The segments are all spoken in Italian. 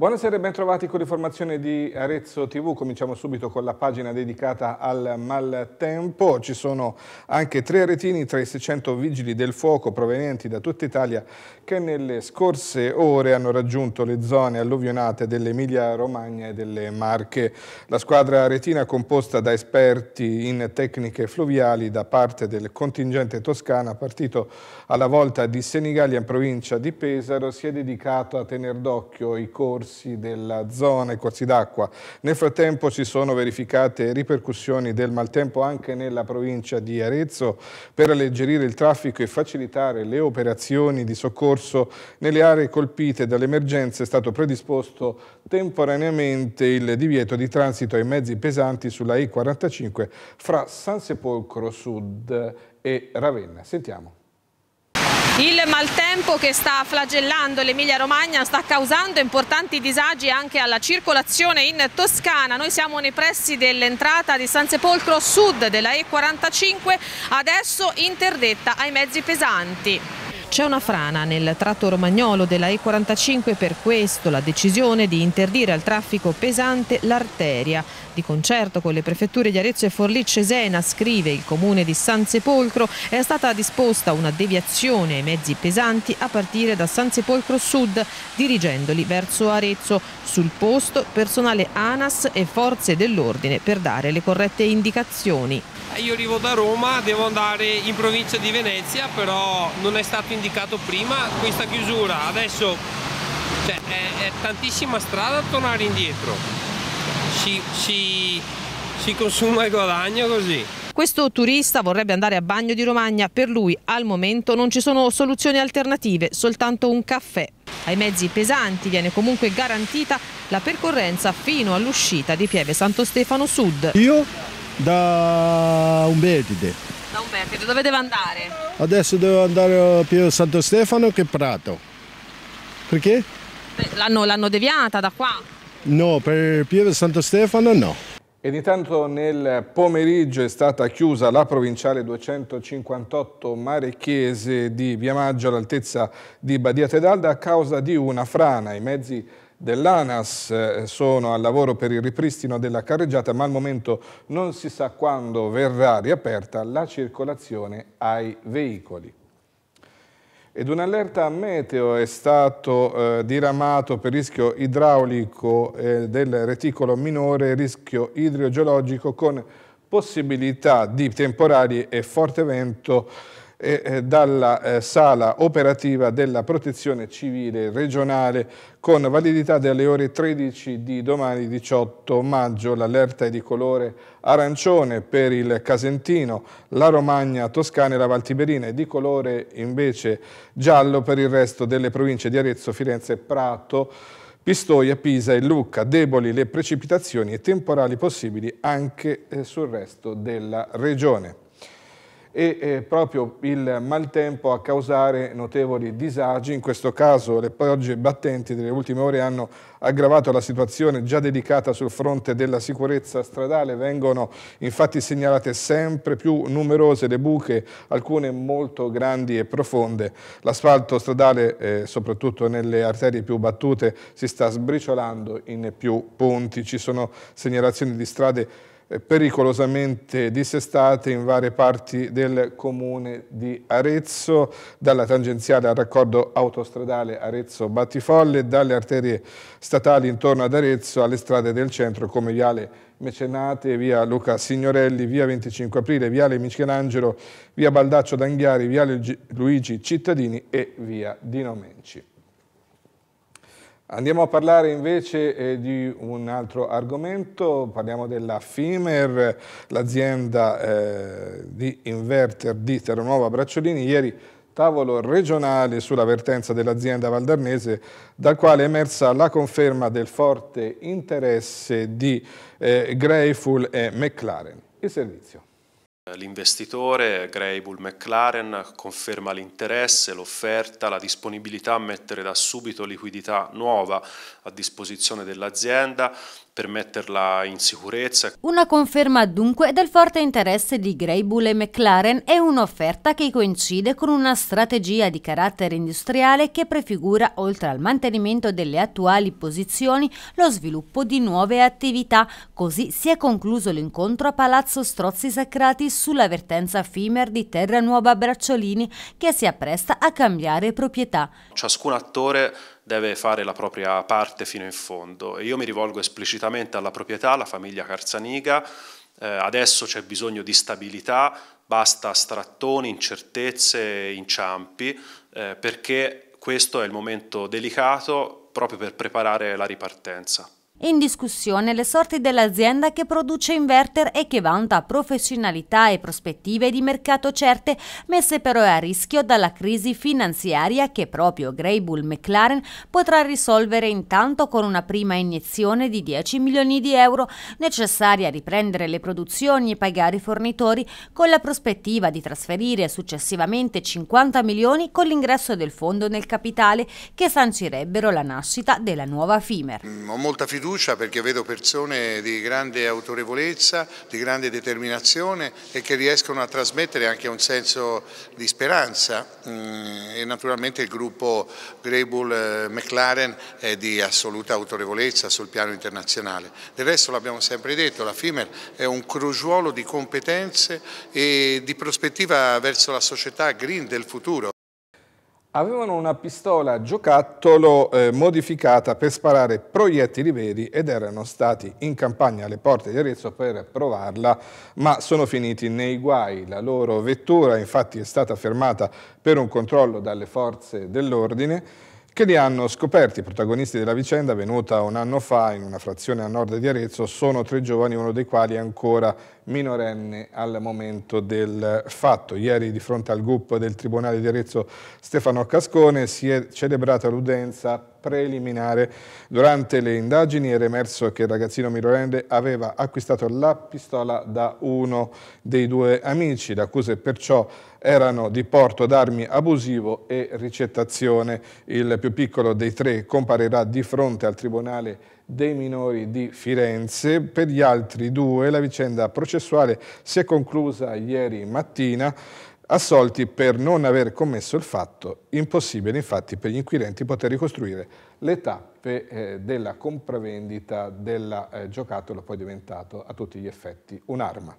Buonasera e ben trovati con l'informazione di Arezzo TV. Cominciamo subito con la pagina dedicata al maltempo. Ci sono anche tre aretini tra i 600 vigili del fuoco provenienti da tutta Italia che nelle scorse ore hanno raggiunto le zone alluvionate dell'Emilia Romagna e delle Marche. La squadra aretina composta da esperti in tecniche fluviali da parte del contingente toscana partito alla volta di Senigallia in provincia di Pesaro si è dedicato a tenere d'occhio i corsi corsi della zona, i corsi d'acqua. Nel frattempo si sono verificate ripercussioni del maltempo anche nella provincia di Arezzo per alleggerire il traffico e facilitare le operazioni di soccorso nelle aree colpite dall'emergenza è stato predisposto temporaneamente il divieto di transito ai mezzi pesanti sulla E45 fra San Sepolcro Sud e Ravenna. Sentiamo. Il maltempo che sta flagellando l'Emilia Romagna sta causando importanti disagi anche alla circolazione in Toscana. Noi siamo nei pressi dell'entrata di San Sepolcro Sud della E45, adesso interdetta ai mezzi pesanti. C'è una frana nel tratto romagnolo della E45 per questo la decisione di interdire al traffico pesante l'arteria. Di concerto con le prefetture di Arezzo e Forlì Cesena, scrive il comune di San Sepolcro, è stata disposta una deviazione ai mezzi pesanti a partire da San Sepolcro Sud, dirigendoli verso Arezzo. Sul posto personale ANAS e forze dell'ordine per dare le corrette indicazioni. Io arrivo da Roma, devo andare in provincia di Venezia, però non è stato in indicato prima questa chiusura adesso cioè, è, è, tantissima strada a tornare indietro si, si, si consuma il guadagno così questo turista vorrebbe andare a Bagno di Romagna, per lui al momento non ci sono soluzioni alternative, soltanto un caffè. Ai mezzi pesanti viene comunque garantita la percorrenza fino all'uscita di Pieve Santo Stefano Sud. Io da Umbertide da un vertice, dove deve andare? Adesso devo andare a Piero Santo Stefano che Prato. Perché? L'hanno deviata da qua? No, per Piero Santo Stefano no. Ed intanto nel pomeriggio è stata chiusa la provinciale 258 Marechese di Via Maggio all'altezza di Badia Tedalda a causa di una frana. I mezzi dell'ANAS eh, sono al lavoro per il ripristino della carreggiata, ma al momento non si sa quando verrà riaperta la circolazione ai veicoli. Ed un allerta a meteo è stato eh, diramato per rischio idraulico eh, del reticolo minore, rischio idrogeologico con possibilità di temporali e forte vento e dalla eh, sala operativa della protezione civile regionale con validità dalle ore 13 di domani 18 maggio. L'allerta è di colore arancione per il Casentino, la Romagna, Toscana e la Valtiberina e di colore invece giallo per il resto delle province di Arezzo, Firenze e Prato. Pistoia, Pisa e Lucca, deboli le precipitazioni e temporali possibili anche eh, sul resto della regione e eh, proprio il maltempo a causare notevoli disagi, in questo caso le piogge battenti delle ultime ore hanno aggravato la situazione già dedicata sul fronte della sicurezza stradale, vengono infatti segnalate sempre più numerose le buche, alcune molto grandi e profonde. L'asfalto stradale, eh, soprattutto nelle arterie più battute, si sta sbriciolando in più punti, ci sono segnalazioni di strade eh, pericolosamente dissestate in varie parti del comune di Arezzo, dalla tangenziale al raccordo autostradale Arezzo-Battifolle, dalle arterie statali intorno ad Arezzo alle strade del centro come Viale Mecenate, via Luca Signorelli, via 25 Aprile, viale Michelangelo, via Baldaccio d'Anghiari, viale Luigi Cittadini e via Dino Menci. Andiamo a parlare invece eh, di un altro argomento, parliamo della FIMER, l'azienda eh, di inverter di Terranova Bracciolini. Ieri tavolo regionale sulla vertenza dell'azienda valdarnese dal quale è emersa la conferma del forte interesse di eh, Greiful e McLaren. Il servizio. L'investitore Bull McLaren conferma l'interesse, l'offerta, la disponibilità a mettere da subito liquidità nuova a disposizione dell'azienda per metterla in sicurezza. Una conferma dunque del forte interesse di Grey e McLaren è un'offerta che coincide con una strategia di carattere industriale che prefigura, oltre al mantenimento delle attuali posizioni, lo sviluppo di nuove attività. Così si è concluso l'incontro a Palazzo Strozzi Sacrati sulla vertenza FIMER di Terra Nuova Bracciolini che si appresta a cambiare proprietà. Ciascun attore deve fare la propria parte fino in fondo. E io mi rivolgo esplicitamente alla proprietà, alla famiglia Carzaniga, eh, adesso c'è bisogno di stabilità, basta strattoni, incertezze, inciampi, eh, perché questo è il momento delicato proprio per preparare la ripartenza. In discussione le sorti dell'azienda che produce inverter e che vanta professionalità e prospettive di mercato certe, messe però a rischio dalla crisi finanziaria che proprio Grey Bull McLaren potrà risolvere intanto con una prima iniezione di 10 milioni di euro, necessaria a riprendere le produzioni e pagare i fornitori, con la prospettiva di trasferire successivamente 50 milioni con l'ingresso del fondo nel capitale che sancirebbero la nascita della nuova FIMER. Mm, ho molta fiducia fiducia perché vedo persone di grande autorevolezza, di grande determinazione e che riescono a trasmettere anche un senso di speranza mm, e naturalmente il gruppo Greybull eh, McLaren è di assoluta autorevolezza sul piano internazionale. Del resto l'abbiamo sempre detto, la FIMER è un crogiolo di competenze e di prospettiva verso la società green del futuro avevano una pistola giocattolo eh, modificata per sparare proiettili veri ed erano stati in campagna alle porte di Arezzo per provarla, ma sono finiti nei guai. La loro vettura infatti è stata fermata per un controllo dalle forze dell'ordine che li hanno scoperti. I protagonisti della vicenda, avvenuta un anno fa in una frazione a nord di Arezzo, sono tre giovani, uno dei quali è ancora minorenne al momento del fatto. Ieri, di fronte al GUP del Tribunale di Arezzo Stefano Cascone, si è celebrata l'udienza preliminare. Durante le indagini era emerso che il ragazzino minorenne aveva acquistato la pistola da uno dei due amici. L'accusa è perciò erano di porto d'armi abusivo e ricettazione. Il più piccolo dei tre comparirà di fronte al Tribunale dei minori di Firenze. Per gli altri due la vicenda processuale si è conclusa ieri mattina assolti per non aver commesso il fatto, impossibile infatti per gli inquirenti poter ricostruire le tappe eh, della compravendita del eh, giocattolo poi diventato a tutti gli effetti un'arma.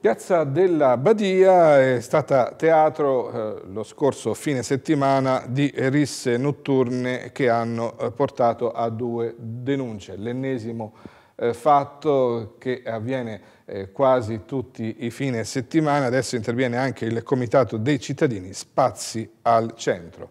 Piazza della Badia è stata teatro eh, lo scorso fine settimana di risse notturne che hanno eh, portato a due denunce. L'ennesimo eh, fatto che avviene eh, quasi tutti i fine settimana, adesso interviene anche il Comitato dei cittadini Spazi al Centro.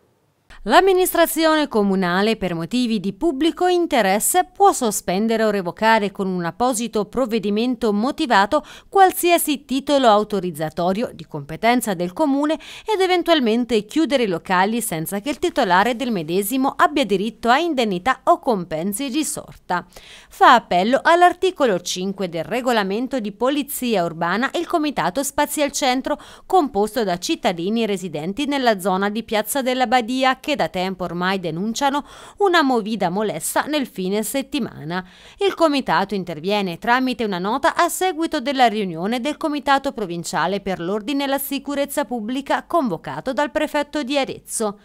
L'amministrazione comunale per motivi di pubblico interesse può sospendere o revocare con un apposito provvedimento motivato qualsiasi titolo autorizzatorio di competenza del comune ed eventualmente chiudere i locali senza che il titolare del medesimo abbia diritto a indennità o compensi di sorta. Fa appello all'articolo 5 del regolamento di polizia urbana il Comitato Spazial Centro, composto da cittadini residenti nella zona di Piazza della Badia che che da tempo ormai denunciano una movida molessa nel fine settimana. Il comitato interviene tramite una nota a seguito della riunione del Comitato Provinciale per l'Ordine e la Sicurezza Pubblica convocato dal prefetto di Arezzo.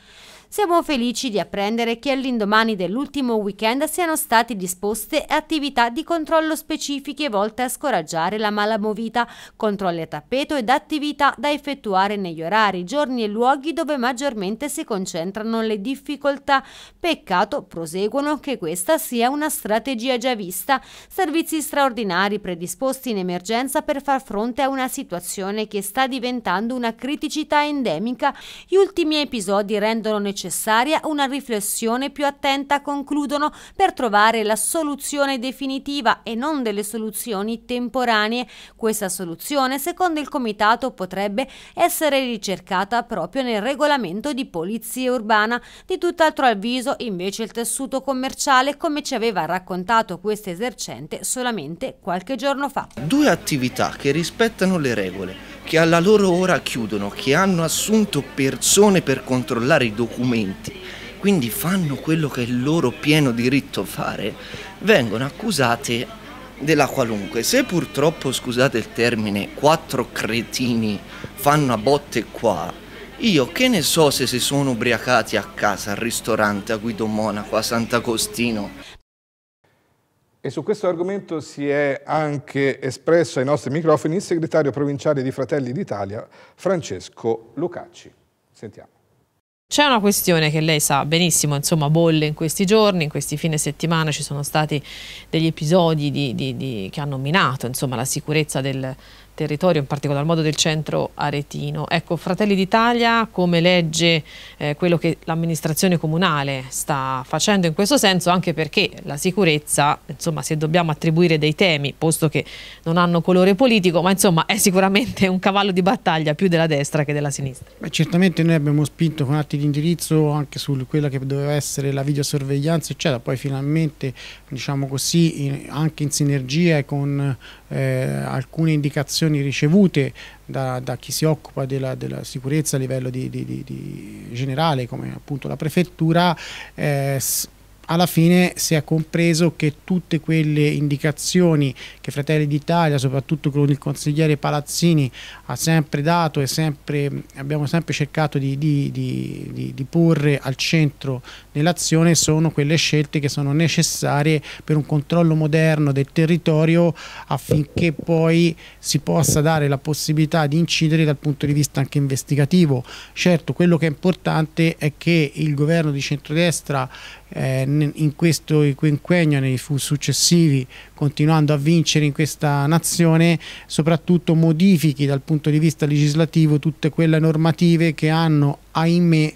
Siamo felici di apprendere che all'indomani dell'ultimo weekend siano state disposte attività di controllo specifiche volte a scoraggiare la malamovita, controlli a tappeto ed attività da effettuare negli orari, giorni e luoghi dove maggiormente si concentrano le difficoltà. Peccato, proseguono, che questa sia una strategia già vista. Servizi straordinari predisposti in emergenza per far fronte a una situazione che sta diventando una criticità endemica. Gli ultimi episodi rendono necessario necessaria una riflessione più attenta, concludono, per trovare la soluzione definitiva e non delle soluzioni temporanee. Questa soluzione, secondo il Comitato, potrebbe essere ricercata proprio nel regolamento di polizia urbana. Di tutt'altro avviso, invece, il tessuto commerciale, come ci aveva raccontato questo esercente solamente qualche giorno fa. Due attività che rispettano le regole, che alla loro ora chiudono, che hanno assunto persone per controllare i documenti documenti, quindi fanno quello che è il loro pieno diritto fare, vengono accusate della qualunque. Se purtroppo, scusate il termine, quattro cretini fanno a botte qua, io che ne so se si sono ubriacati a casa, al ristorante, a Guido Monaco, a Sant'Agostino. E su questo argomento si è anche espresso ai nostri microfoni il segretario provinciale di Fratelli d'Italia, Francesco Lucacci. Sentiamo. C'è una questione che lei sa benissimo, insomma, bolle in questi giorni, in questi fine settimana ci sono stati degli episodi di, di, di, che hanno minato insomma, la sicurezza del, territorio, in particolar modo del centro aretino. Ecco, Fratelli d'Italia come legge eh, quello che l'amministrazione comunale sta facendo in questo senso, anche perché la sicurezza, insomma, se dobbiamo attribuire dei temi, posto che non hanno colore politico, ma insomma è sicuramente un cavallo di battaglia più della destra che della sinistra. Beh, certamente noi abbiamo spinto con atti di indirizzo anche su quella che doveva essere la videosorveglianza, eccetera, poi finalmente, diciamo così, in, anche in sinergia con eh, alcune indicazioni ricevute da, da, chi si occupa della, della sicurezza a livello di, di, di, generale come appunto la prefettura eh, alla fine si è compreso che tutte quelle indicazioni che Fratelli d'Italia, soprattutto con il consigliere Palazzini, ha sempre dato e sempre, abbiamo sempre cercato di, di, di, di porre al centro dell'azione sono quelle scelte che sono necessarie per un controllo moderno del territorio affinché poi si possa dare la possibilità di incidere dal punto di vista anche investigativo. Certo, quello che è importante è che il governo di centrodestra eh, in questo quinquennio, nei successivi, continuando a vincere in questa nazione, soprattutto modifichi dal punto di vista legislativo tutte quelle normative che hanno, ahimè,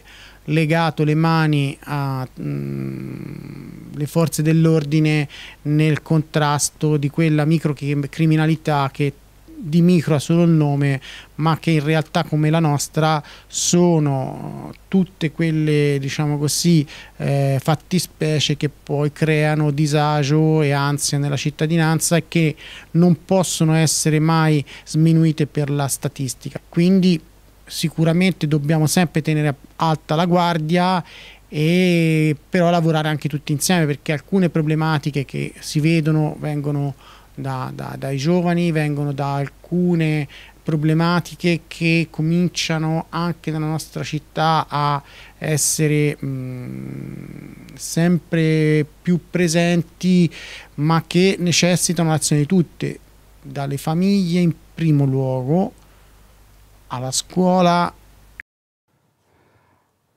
legato le mani alle mm, forze dell'ordine nel contrasto di quella microcriminalità che di micro ha solo il nome, ma che in realtà come la nostra sono tutte quelle, diciamo così, eh, fattispecie che poi creano disagio e ansia nella cittadinanza e che non possono essere mai sminuite per la statistica. Quindi sicuramente dobbiamo sempre tenere alta la guardia e però lavorare anche tutti insieme perché alcune problematiche che si vedono vengono da, da, dai giovani, vengono da alcune problematiche che cominciano anche nella nostra città a essere mh, sempre più presenti ma che necessitano l'azione di tutte, dalle famiglie in primo luogo alla scuola.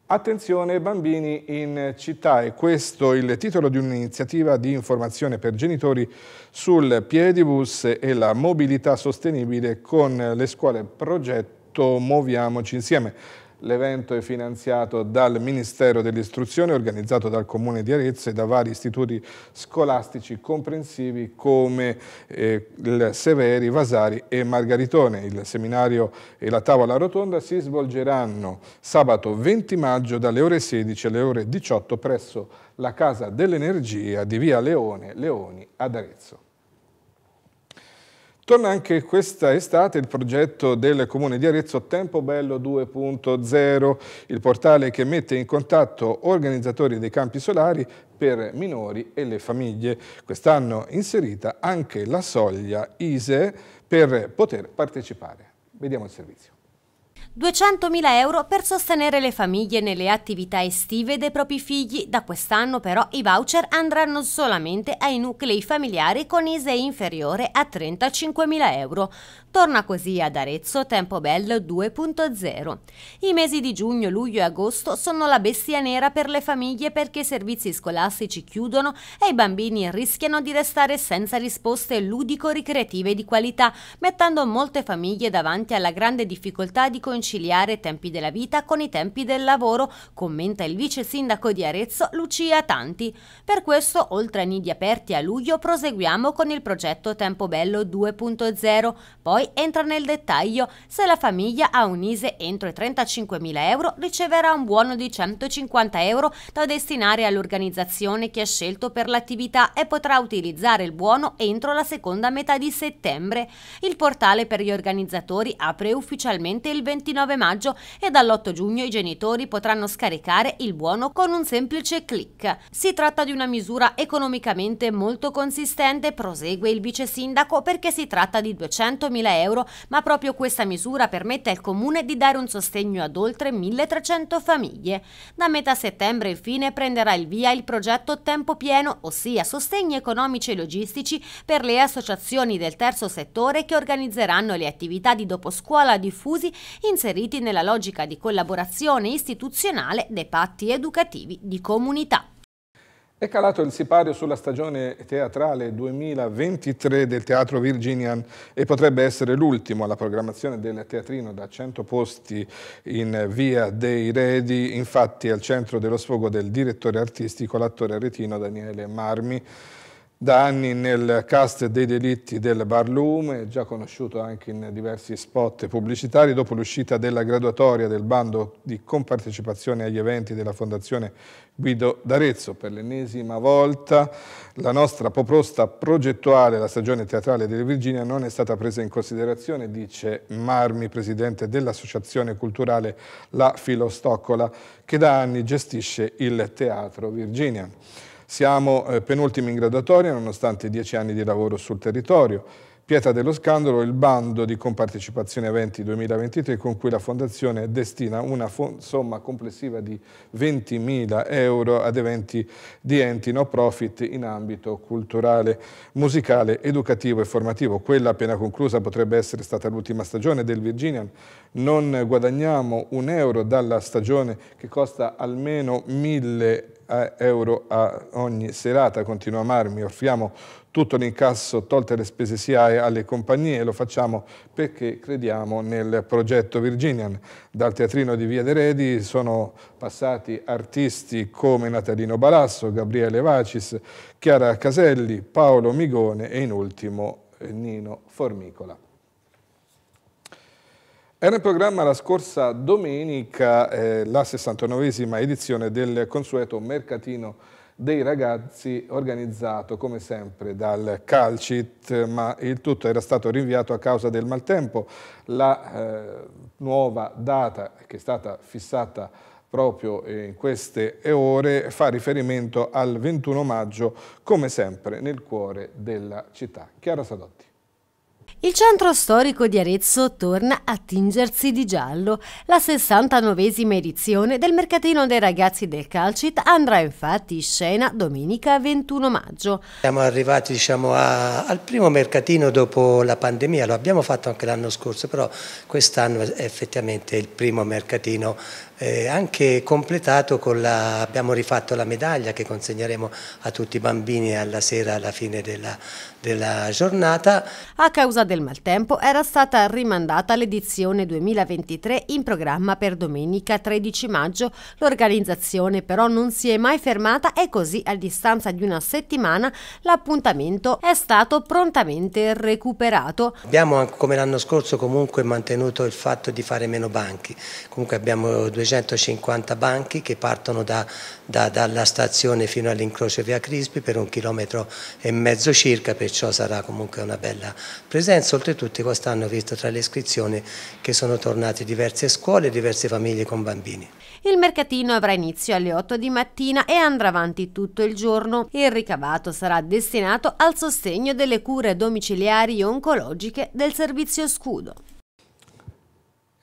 Attenzione bambini in città, è questo il titolo di un'iniziativa di informazione per genitori sul piedibus e la mobilità sostenibile con le scuole progetto Muoviamoci Insieme. L'evento è finanziato dal Ministero dell'Istruzione, organizzato dal Comune di Arezzo e da vari istituti scolastici comprensivi come eh, il Severi, Vasari e Margaritone. Il seminario e la tavola rotonda si svolgeranno sabato 20 maggio dalle ore 16 alle ore 18 presso la Casa dell'Energia di Via Leone, Leoni ad Arezzo. Torna anche questa estate il progetto del Comune di Arezzo Tempo Bello 2.0, il portale che mette in contatto organizzatori dei campi solari per minori e le famiglie. Quest'anno inserita anche la soglia ISE per poter partecipare. Vediamo il servizio. 200.000 euro per sostenere le famiglie nelle attività estive dei propri figli. Da quest'anno però i voucher andranno solamente ai nuclei familiari con ISE inferiore a 35.000 euro. Torna così ad Arezzo Tempo Bell 2.0. I mesi di giugno, luglio e agosto sono la bestia nera per le famiglie perché i servizi scolastici chiudono e i bambini rischiano di restare senza risposte ludico-ricreative di qualità, mettendo molte famiglie davanti alla grande difficoltà di conciliare conciliare i tempi della vita con i tempi del lavoro, commenta il vice sindaco di Arezzo Lucia Tanti. Per questo, oltre a nidi aperti a luglio, proseguiamo con il progetto Tempo Bello 2.0. Poi entra nel dettaglio, se la famiglia ha un ISE entro i 35.000 euro riceverà un buono di 150 euro da destinare all'organizzazione che ha scelto per l'attività e potrà utilizzare il buono entro la seconda metà di settembre. Il portale per gli organizzatori apre ufficialmente il 21 29 maggio e dall'8 giugno i genitori potranno scaricare il buono con un semplice clic. Si tratta di una misura economicamente molto consistente, prosegue il vice sindaco, perché si tratta di 200.000 euro, ma proprio questa misura permette al comune di dare un sostegno ad oltre 1.300 famiglie. Da metà settembre infine prenderà il via il progetto Tempo Pieno, ossia sostegni economici e logistici per le associazioni del terzo settore che organizzeranno le attività di doposcuola diffusi in inseriti nella logica di collaborazione istituzionale dei patti educativi di comunità. È calato il sipario sulla stagione teatrale 2023 del Teatro Virginian e potrebbe essere l'ultimo alla programmazione del teatrino da 100 posti in via dei Redi, infatti al centro dello sfogo del direttore artistico l'attore aretino Daniele Marmi da anni nel cast dei delitti del Barlume, già conosciuto anche in diversi spot pubblicitari, dopo l'uscita della graduatoria del bando di compartecipazione agli eventi della Fondazione Guido d'Arezzo. Per l'ennesima volta la nostra proposta progettuale, la stagione teatrale delle Virginia, non è stata presa in considerazione, dice Marmi, presidente dell'associazione culturale La Filostoccola, che da anni gestisce il Teatro Virginia. Siamo eh, penultimi in gradatoria nonostante dieci anni di lavoro sul territorio. Pietra dello scandalo il bando di compartecipazione eventi 2023 con cui la Fondazione destina una somma complessiva di 20.000 euro ad eventi di enti no profit in ambito culturale, musicale, educativo e formativo. Quella appena conclusa potrebbe essere stata l'ultima stagione del Virginian. Non guadagniamo un euro dalla stagione che costa almeno 1.000 euro euro a ogni serata, continua Marmi, offriamo tutto l'incasso, tolte le spese SIAE alle compagnie, e lo facciamo perché crediamo nel progetto Virginian. Dal teatrino di Via de Redi sono passati artisti come Natalino Balasso, Gabriele Vacis, Chiara Caselli, Paolo Migone e in ultimo eh, Nino Formicola. Era in programma la scorsa domenica eh, la 69esima edizione del consueto mercatino dei ragazzi organizzato come sempre dal Calcit, ma il tutto era stato rinviato a causa del maltempo. La eh, nuova data che è stata fissata proprio in queste ore fa riferimento al 21 maggio come sempre nel cuore della città. Chiara Sadotti. Il centro storico di Arezzo torna a tingersi di giallo. La 69esima edizione del mercatino dei ragazzi del Calcit andrà infatti in scena domenica 21 maggio. Siamo arrivati diciamo, a, al primo mercatino dopo la pandemia, lo abbiamo fatto anche l'anno scorso, però quest'anno è effettivamente il primo mercatino eh, anche completato con la, abbiamo rifatto la medaglia che consegneremo a tutti i bambini alla sera alla fine della della giornata. A causa del maltempo era stata rimandata l'edizione 2023 in programma per domenica 13 maggio. L'organizzazione però non si è mai fermata e così a distanza di una settimana l'appuntamento è stato prontamente recuperato. Abbiamo come l'anno scorso comunque mantenuto il fatto di fare meno banchi, comunque abbiamo 250 banchi che partono da, da, dalla stazione fino all'incrocio via Crispi per un chilometro e mezzo circa per ciò sarà comunque una bella presenza. Oltretutto quest'anno ho visto tra le iscrizioni che sono tornate diverse scuole e diverse famiglie con bambini. Il mercatino avrà inizio alle 8 di mattina e andrà avanti tutto il giorno. Il ricavato sarà destinato al sostegno delle cure domiciliari oncologiche del servizio scudo.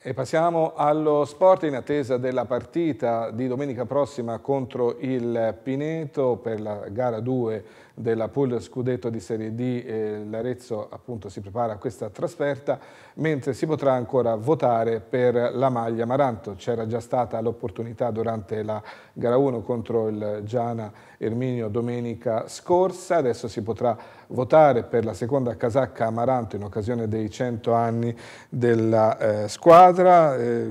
E passiamo allo sport in attesa della partita di domenica prossima contro il Pineto per la gara 2 della pool scudetto di Serie D, l'Arezzo appunto si prepara a questa trasferta, mentre si potrà ancora votare per la maglia Maranto. C'era già stata l'opportunità durante la gara 1 contro il Giana Erminio domenica scorsa, adesso si potrà votare per la seconda casacca Amaranto in occasione dei 100 anni della eh, squadra, eh,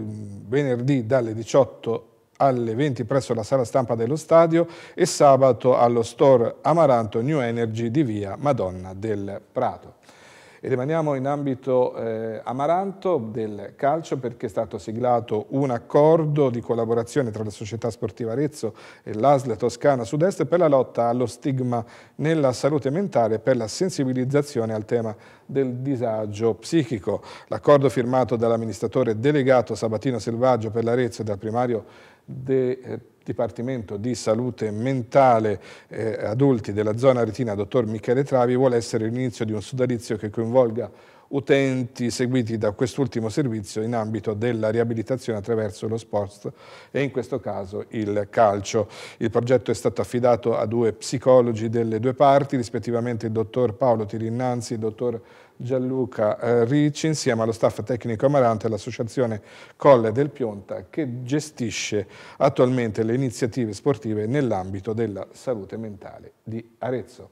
venerdì dalle 18 alle 20 presso la sala stampa dello stadio e sabato allo store Amaranto New Energy di via Madonna del Prato. E rimaniamo in ambito eh, amaranto del calcio perché è stato siglato un accordo di collaborazione tra la società sportiva Arezzo e l'ASL Toscana Sud-Est per la lotta allo stigma nella salute mentale e per la sensibilizzazione al tema del disagio psichico. L'accordo firmato dall'amministratore delegato Sabatino Selvaggio per l'Arezzo e dal primario del eh, Dipartimento di Salute Mentale eh, Adulti della zona retina, dottor Michele Travi, vuole essere l'inizio di un sodalizio che coinvolga utenti seguiti da quest'ultimo servizio in ambito della riabilitazione attraverso lo sport e in questo caso il calcio. Il progetto è stato affidato a due psicologi delle due parti, rispettivamente il dottor Paolo Tirinnanzi e il dottor Gianluca eh, Ricci insieme allo staff tecnico Amarante e all'associazione Colle del Pionta che gestisce attualmente le iniziative sportive nell'ambito della salute mentale di Arezzo.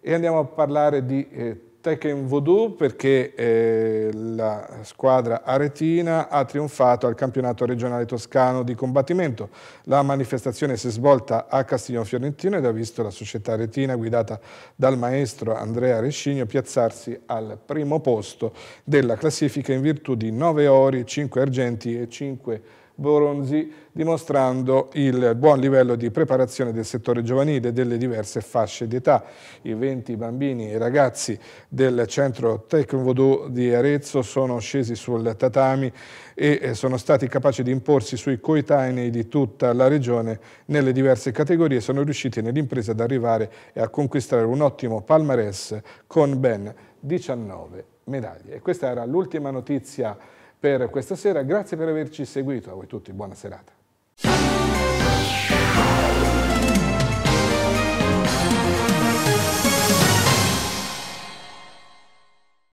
E andiamo a parlare di eh, Tekken Voodoo perché eh, la squadra aretina ha trionfato al campionato regionale toscano di combattimento. La manifestazione si è svolta a Castiglione Fiorentino ed ha visto la società aretina guidata dal maestro Andrea Rescigno piazzarsi al primo posto della classifica in virtù di 9 ori, 5 argenti e 5 bronzi dimostrando il buon livello di preparazione del settore giovanile e delle diverse fasce di età. I 20 bambini e ragazzi del centro Tecnovodou di Arezzo sono scesi sul tatami e eh, sono stati capaci di imporsi sui coetanei di tutta la regione nelle diverse categorie, sono riusciti nell'impresa ad arrivare e a conquistare un ottimo palmarès con ben 19 medaglie. E questa era l'ultima notizia per questa sera, grazie per averci seguito, a voi tutti buona serata.